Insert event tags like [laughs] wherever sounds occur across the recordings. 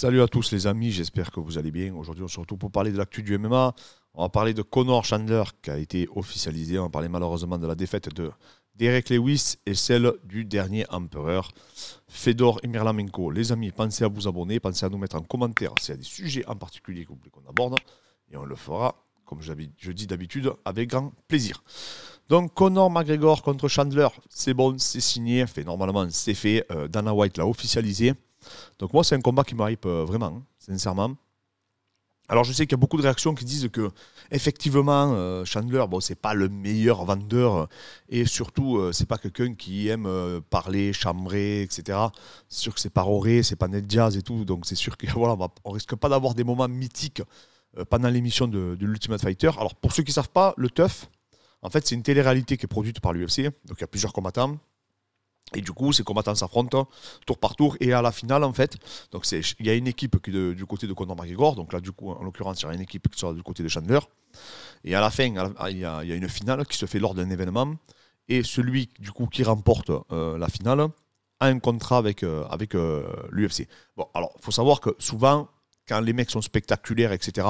Salut à tous les amis, j'espère que vous allez bien. Aujourd'hui, on se retrouve pour parler de l'actu du MMA. On va parler de Conor Chandler qui a été officialisé. On va parler malheureusement de la défaite de Derek Lewis et celle du dernier empereur, Fedor Emelianenko. Les amis, pensez à vous abonner, pensez à nous mettre en commentaire s'il y a des sujets en particulier que vous voulez qu'on aborde. Et on le fera, comme je dis d'habitude, avec grand plaisir. Donc Conor McGregor contre Chandler, c'est bon, c'est signé. Fait, normalement, c'est fait. Euh, Dana White l'a officialisé. Donc moi, c'est un combat qui me hype euh, vraiment, sincèrement. Alors je sais qu'il y a beaucoup de réactions qui disent que effectivement euh, Chandler bon c'est pas le meilleur vendeur euh, et surtout c'est pas quelqu'un qui aime parler chambrer etc c'est sûr que c'est pas Roré c'est pas net Diaz et tout donc c'est sûr que [laughs] voilà on, risque pas d'avoir des moments mythiques pendant l'émission de, de l'Ultimate Fighter alors pour ceux qui savent pas le TUF, en fait c'est une télé-réalité qui est produite par l'UFC donc il y a plusieurs combattants et du coup, ces combattants s'affrontent tour par tour et à la finale, en fait. Donc, il y a une équipe du côté de Conor McGregor. Donc, là, du coup, en l'occurrence, il y a une équipe qui sera du côté de Chandler. Et à la fin, il y, a une finale qui se fait lors d'un événement. Et celui, du coup, qui remporte euh, la finale a un contrat avec, euh, avec euh, l'UFC. Bon, alors, il faut savoir que souvent, quand les mecs sont spectaculaires, etc.,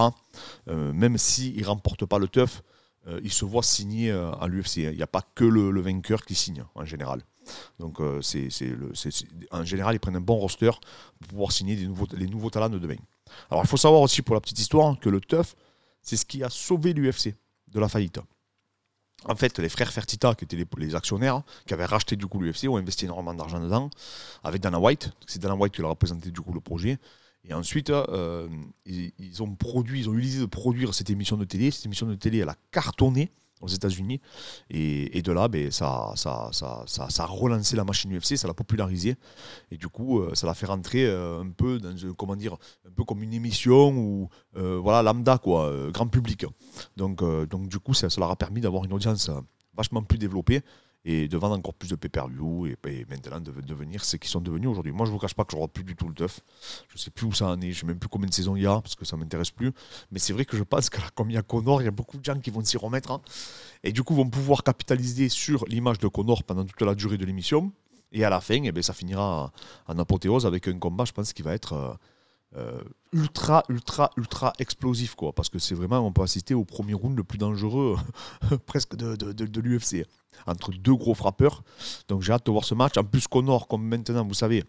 même s'ils ne remportent pas le teuf, euh, il se voit signer euh, à l'UFC. Il n'y a pas que le, vainqueur qui signe en général. Donc, euh, en général, ils prennent un bon roster pour pouvoir signer les nouveaux talents de demain. Alors, il faut savoir aussi, pour la petite histoire, que le TUF, c'est ce qui a sauvé l'UFC de la faillite. En fait, les frères Fertita, qui étaient les, actionnaires, qui avaient racheté du coup l'UFC, ont investi énormément d'argent dedans, avec Dana White. C'est Dana White qui leur a présenté du coup le projet. Et ensuite, euh, ils, ont produit, ils ont eu l'idée de produire cette émission de télé. Cette émission de télé, elle a cartonné aux États-Unis. Et, de là, ben, ça, ça, ça, ça, a relancé la machine UFC, ça l'a popularisé. Et du coup, euh, ça l'a fait rentrer euh, un peu dans, comment dire, un peu comme une émission ou voilà, lambda, quoi, grand public. Donc, donc du coup, ça leur a permis d'avoir une audience vachement plus développée et de vendre encore plus de pay-per-view et, maintenant de, devenir ce qu'ils sont devenus aujourd'hui. Moi, je ne vous cache pas que je ne plus du tout le teuf. Je ne sais plus où ça en est, je ne sais même plus combien de saisons il y a parce que ça ne m'intéresse plus. Mais c'est vrai que je pense que comme il y a Connor, il y a beaucoup de gens qui vont s'y remettre hein. et du coup vont pouvoir capitaliser sur l'image de Connor pendant toute la durée de l'émission. Et à la fin, eh bien, ça finira en apothéose avec un combat, je pense, qui va être. Euh, euh, ultra, ultra, ultra explosif, quoi. Parce que c'est vraiment, on peut assister au premier round le plus dangereux [laughs] presque de, de, l'UFC. Entre deux gros frappeurs. Donc j'ai hâte de voir ce match. En plus, nord comme maintenant, vous savez,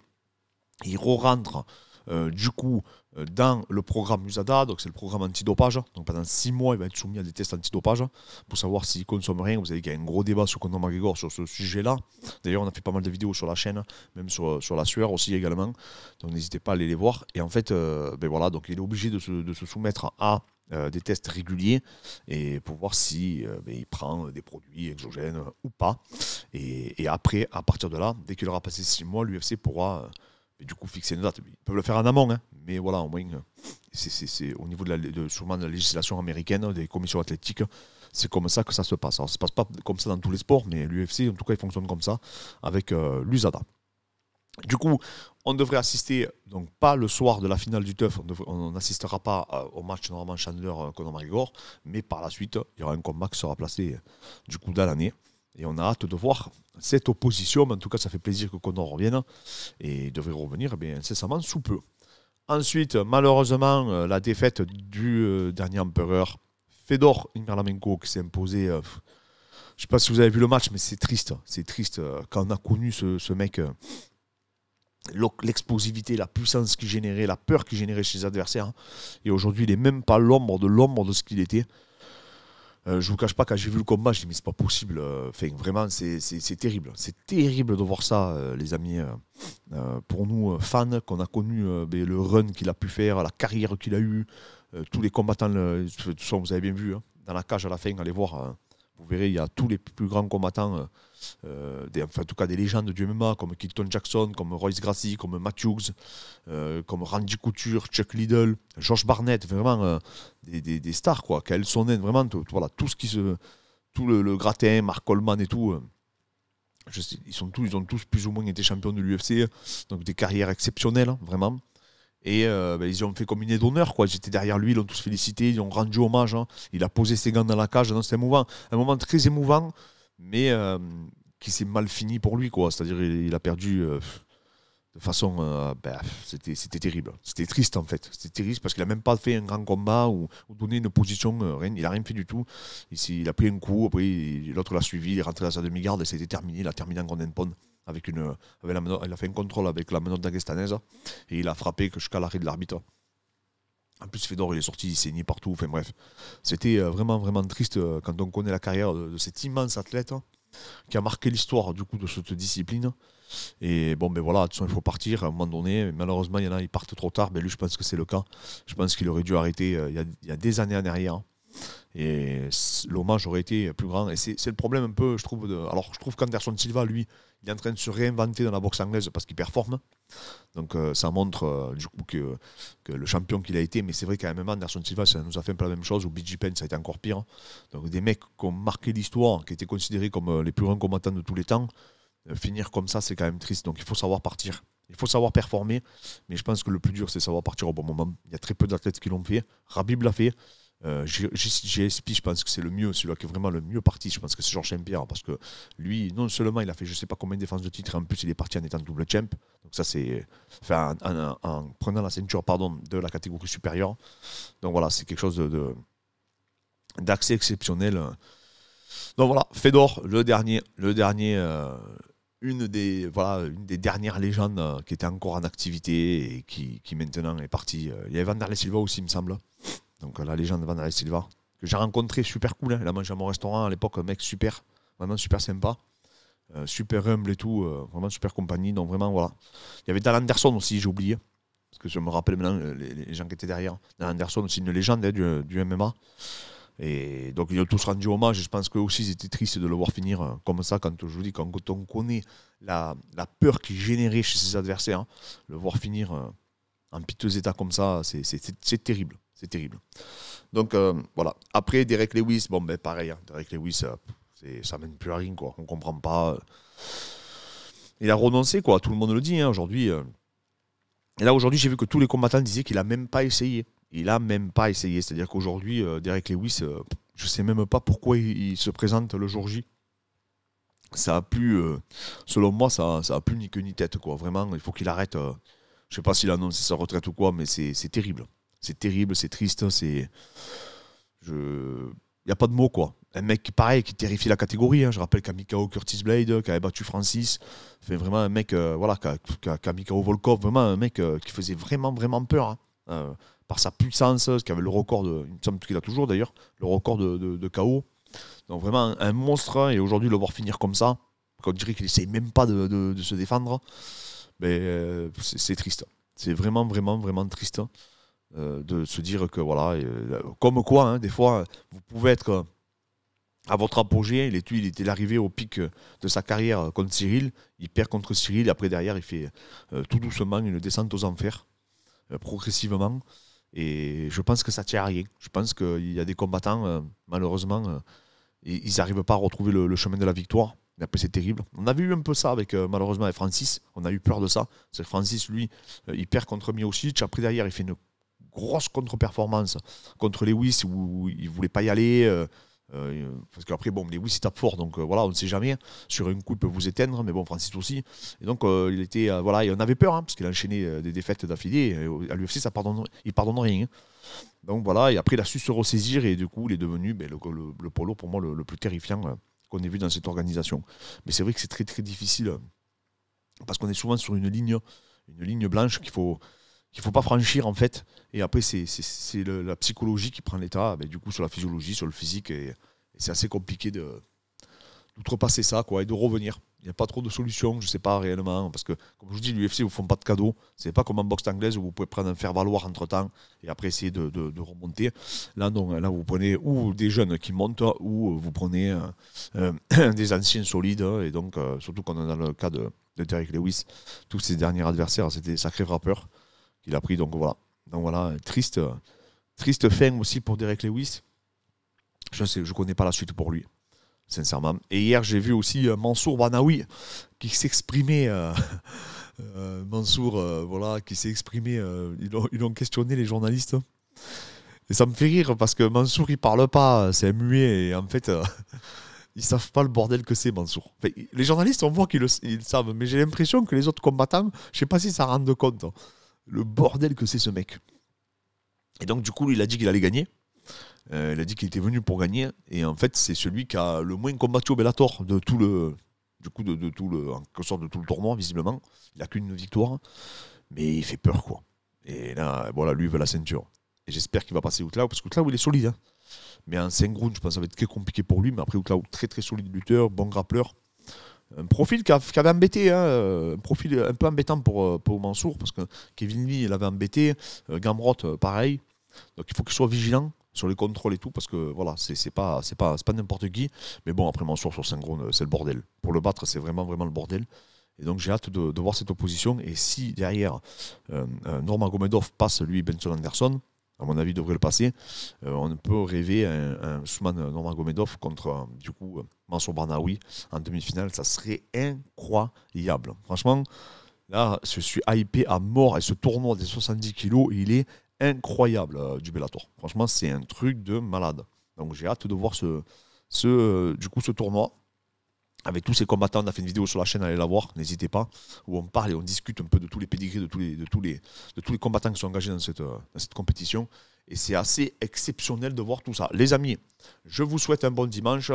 il re-rentre euh, du coup, euh, dans le programme USADA, donc c'est le programme antidopage, donc pendant six mois, il va être soumis à des tests antidopage pour savoir s'il consomme rien. Vous savez qu'il y a un gros débat sur Conor McGregor sur ce sujet-là. D'ailleurs, on a fait pas mal de vidéos sur la chaîne, même sur, sur la sueur aussi également. Donc n'hésitez pas à aller les voir. Et en fait, euh, ben voilà, donc il est obligé de se, soumettre à des tests réguliers et pour voir si ben, il prend des produits exogènes ou pas. Et, et, après, à partir de là, dès qu'il aura passé six mois, l'UFC pourra et du coup, fixer une date. Ils peuvent le faire en amont, hein. mais voilà, au moins, c'est au niveau de la, sûrement de la législation américaine, des commissions athlétiques, c'est comme ça que ça se passe. Alors, ça ne se passe pas comme ça dans tous les sports, mais l'UFC, en tout cas, il fonctionne comme ça avec euh, l'USADA. Du coup, on devrait assister, donc pas le soir de la finale du TEUF, on n'assistera pas euh, au match normalement Chandler euh, contre McGregor, mais par la suite, il y aura un combat qui sera placé du coup dans l'année. Et on a hâte de voir cette opposition, mais en tout cas, ça fait plaisir que en revienne et devrait revenir eh bien, incessamment sous peu. Ensuite, malheureusement, euh, la défaite du euh, dernier empereur, Fedor Ingralamenko, qui s'est imposé. Euh, je ne sais pas si vous avez vu le match, mais c'est triste. C'est triste quand on a connu ce, mec l'explosivité, la puissance qu'il générait, la peur qu'il générait chez ses adversaires. Et aujourd'hui, il n'est même pas l'ombre de l'ombre de ce qu'il était. Je euh, je vous cache pas, quand j'ai vu le combat, je dit mais c'est pas possible. Euh, vraiment, c'est terrible. C'est terrible de voir ça, euh, les amis. pour nous, fans, qu'on a connu ben, le run qu'il a pu faire, la carrière qu'il a eue, tous les combattants, de vous avez bien vu, hein, dans la cage à la fin, allez voir. Hein. vous verrez, il y a tous les plus grands combattants euh, des, enfin, en tout cas des légendes du MMA comme Keaton Jackson, comme Royce Gracie, comme Matt Hughes, euh, comme Randy Couture, Chuck Liddell, George Barnett, vraiment euh, des, stars quoi. Kael Sonnen, vraiment tout, voilà tout ce qui se, tout le, gratin, Mark Coleman et tout. Je ils sont tous, ils ont tous plus ou moins été champions de l'UFC, donc des carrières exceptionnelles hein, vraiment. Et ben, ils ont fait comme une d'honneur. quoi. J'étais derrière lui, ils ont tous félicité, ils ont rendu hommage. Hein. Il a posé ses gants dans la cage. C'était émouvant. Un moment très émouvant mais euh, qui s'est mal fini pour lui. quoi. C'est-à-dire il, a perdu euh, de façon. Euh, ben, c'était, c'était terrible. C'était triste en fait. C'était triste parce qu'il n'a même pas fait un grand combat ou, donné une position. rien, il n'a rien fait du tout. Il, il a pris un coup, après l'autre l'a suivi, il est rentré dans sa demi-garde et c'était terminé. Il a terminé en point. Pond avec une, la, il a fait un contrôle avec la menotte d'Agestanaise et il a frappé jusqu'à l'arrêt de l'arbitre. En plus, Fedor, il est sorti, il saignait partout. Enfin bref, c'était euh, vraiment, vraiment triste euh, quand on connaît la carrière de, cet immense athlète hein, qui a marqué l'histoire du coup de cette discipline. Et bon, ben voilà, de toute façon, il faut partir à un moment donné. Malheureusement, il y en a, ils partent trop tard. Mais ben lui, je pense que c'est le cas. Je pense qu'il aurait dû arrêter euh, il y a des années en arrière. Et l'hommage aurait été plus grand. Et c'est le problème un peu, je trouve. Alors, je trouve qu'Anderson Silva, lui, il est en train de se réinventer dans la boxe anglaise parce qu'il performe. Donc, euh, ça montre euh, du coup que, le champion qu'il a été. Mais c'est vrai qu'à un moment, Anderson Silva, ça nous a fait un peu la même chose. Ou BJ Penn, ça a été encore pire. Donc, des mecs qui ont marqué l'histoire, qui étaient considérés comme euh, les plus grands combattants de tous les temps, finir comme ça, c'est quand même triste. Donc, il faut savoir partir. Il faut savoir performer, mais je pense que le plus dur, c'est savoir partir au bon moment. Il y a très peu d'athlètes qui l'ont fait. Rabib l'a fait. Euh, GSP, je pense que c'est le mieux, celui-là qui est vraiment le mieux parti. Je pense que c'est Georges Saint-Pierre parce que lui, non seulement il a fait je sais pas combien de défenses de titre, en plus il est parti en étant double champ. Donc ça, c'est en, prenant la ceinture pardon, de la catégorie supérieure. Donc voilà, c'est quelque chose de, d'accès exceptionnel. Donc voilà, Fedor, le dernier, le dernier. Euh, une des, voilà, une des dernières légendes euh, qui était encore en activité et qui, maintenant est parti Il y avait Van Silva aussi, il me semble. Donc euh, la légende Van der Silva, que j'ai rencontré, super cool. Hein. Il a mangé à mon restaurant à l'époque, un mec super, vraiment super sympa. Euh, super humble et tout, euh, vraiment super compagnie. Donc vraiment, voilà. Il y avait Dan Anderson aussi, j'ai oublié. Parce que je me rappelle maintenant les, gens qui étaient derrière. Dan Anderson aussi, une légende hein, du, MMA. Et donc ils ont tous rendu hommage. je pense qu'eux aussi, ils étaient tristes de le voir finir comme ça. Quand je vous dis, quand on connaît la, peur qu'il générait chez ses adversaires, hein, le voir finir en piteux état comme ça, c'est terrible. C'est terrible. Donc euh, voilà. Après, Derek Lewis, bon ben pareil, hein. Derek Lewis, euh, ça mène plus à rien, quoi. On comprend pas. Il a renoncé, quoi. Tout le monde le dit hein, aujourd'hui. Euh. Et là, aujourd'hui, j'ai vu que tous les combattants disaient qu'il a même pas essayé. Il a même pas essayé. C'est-à-dire qu'aujourd'hui, Derek Lewis, je sais même pas pourquoi il, se présente le jour J. Ça a plus, selon moi, ça, ça a plus ni queue ni tête, quoi. Vraiment, il faut qu'il arrête. Je sais pas s'il a annoncé sa retraite ou quoi, mais c'est terrible. C'est terrible, c'est triste, hein, c'est. Je. Il n'y a pas de mots, quoi. Un mec pareil, qui terrifie la catégorie. Hein. Je rappelle Kamikao Curtis Blade, euh, qui avait battu Francis. Fait vraiment un mec, euh, voilà, Kamikao Volkov, vraiment un mec euh, qui faisait vraiment, vraiment peur. Hein. par sa puissance, qui avait le record, de, il qu'il a toujours d'ailleurs, le record de, de, KO. Donc vraiment un monstre, et aujourd'hui le voir finir comme ça, quand on dirait qu'il essaye même pas de, de se défendre mais ben, euh, c'est triste. C'est vraiment, vraiment, vraiment triste euh, de se dire que, voilà, euh, comme quoi, hein, des fois, vous pouvez être à votre apogée. Il, est, était arrivé au pic de sa carrière contre Cyril. Il perd contre Cyril. Après, derrière, il fait tout doucement une descente aux enfers, progressivement. Et je pense que ça tient à rien. Je pense qu'il y a des combattants, malheureusement, ils n'arrivent pas à retrouver le chemin de la victoire après, c'est terrible. On avait eu un peu ça avec, euh, malheureusement, avec Francis. On a eu peur de ça. C'est Francis, lui, euh, il perd contre Miocic. Après, derrière, il fait une grosse contre-performance contre les Lewis où il voulait pas y aller. Euh, parce qu'après, bon, Lewis il tape fort, donc voilà, on ne sait jamais. Sur une coupe, il peut vous éteindre, mais bon, Francis aussi. Et donc, il était, voilà, et on avait peur, hein, parce qu'il a enchaîné des défaites d'affilée. À l'UFC, ça ne pardonne rien. Donc voilà, et après, il a su se ressaisir, et du coup, il est devenu ben, le, polo, pour moi, le plus terrifiant qu'on ait vu dans cette organisation. Mais c'est vrai que c'est très très difficile euh, parce qu'on est souvent sur une ligne, une ligne blanche qu'il faut qu'il faut pas franchir en fait. Et après c'est la psychologie qui prend l'état, du coup sur la physiologie, sur le physique et, c'est assez compliqué de d'outrepasser ça quoi et de revenir il n'y a pas trop de solutions, je ne sais pas réellement, parce que, comme je vous dis, l'UFC ne vous font pas de cadeaux, Ce n'est pas comme en boxe anglaise où vous pouvez prendre un faire-valoir entre-temps et après essayer de, remonter. Là, là, vous prenez ou des jeunes qui montent, ou vous prenez euh, euh, [clears throat] des anciens solides, et donc, euh, surtout quand on a le cas de, Derek Lewis, tous ses derniers adversaires, c'était des sacrés rappeurs qu'il a pris, donc voilà. Donc voilà, triste, triste fin aussi pour Derek Lewis. Je ne je connais pas la suite pour lui sincèrement. Et hier, j'ai vu aussi euh, Mansour Banaoui qui s'exprimait. Euh, [laughs] euh, Mansour, voilà, qui s'est exprimé. Ils ont, questionné les journalistes. Et ça me fait rire parce que Mansour, il parle pas, c'est muet. Et en fait, [laughs] ils savent pas le bordel que c'est, Mansour. les journalistes, on voit qu'ils le, savent, mais j'ai l'impression que les autres combattants, je sais pas si ça rendent compte. Hein, le bordel que c'est ce mec. Et donc, du coup, il a dit qu'il allait gagner il euh, a dit qu'il était venu pour gagner. Et en fait, c'est celui qui a le moins combattu au Bellator de tout le. Du coup, de, tout le, en quelque sorte de tout le tournoi, visiblement. Il n'a qu'une victoire. Mais il fait peur, quoi. Et là, voilà, lui veut la ceinture. Et j'espère qu'il va passer Outlaw, parce que où il est solide. Hein. Mais en 5 rounds, je pense que ça va être très compliqué pour lui. Mais après, Outlaw, très très solide lutteur, bon grappleur. Un profil qui, avait embêté, hein, euh, un profil un peu embêtant pour, euh, pour Mansour, parce que Kevin Lee l'avait embêté, Gamrot, pareil. Donc il faut qu'il soit vigilant sur les contrôles et tout, parce que voilà, c'est pas, c'est pas, pas n'importe qui. Mais bon, après Mansour sur Synchrone, euh, c'est le bordel. Pour le battre, c'est vraiment, vraiment le bordel. Et donc j'ai hâte de, voir cette opposition. Et si derrière euh, euh Norman Gomedov passe lui Benson Anderson, à mon avis devrait le passer, on euh, on peut rêver un, un Souman Norman Gomedov contre du coup Mansour Barnaoui en demi-finale. Ça serait incroyable. Franchement, là je suis hypé à mort et ce tournoi des 70 kilos, il est incroyable euh, du Bellator. Franchement, c'est un truc de malade. Donc j'ai hâte de voir ce, ce, euh, du coup, ce tournoi. Avec tous ces combattants, on a fait une vidéo sur la chaîne, allez la voir, n'hésitez pas, où on parle et on discute un peu de tous les pédigris de tous les, de tous les, de tous les combattants qui sont engagés dans cette, euh, cette compétition. Et c'est assez exceptionnel de voir tout ça. Les amis, je vous souhaite un bon dimanche.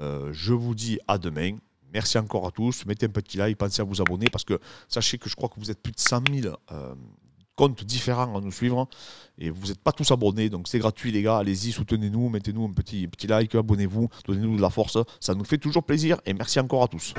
je vous dis à demain. Merci encore à tous. Mettez un petit like, pensez à vous abonner parce que sachez que je crois que vous êtes plus de 100 000 comptes différents à nous suivre. Et vous n'êtes pas tous abonnés, donc c'est gratuit les gars. Allez-y, soutenez-nous, mettez-nous un petit, petit like, abonnez-vous, donnez-nous de la force. Ça nous fait toujours plaisir et merci encore à tous.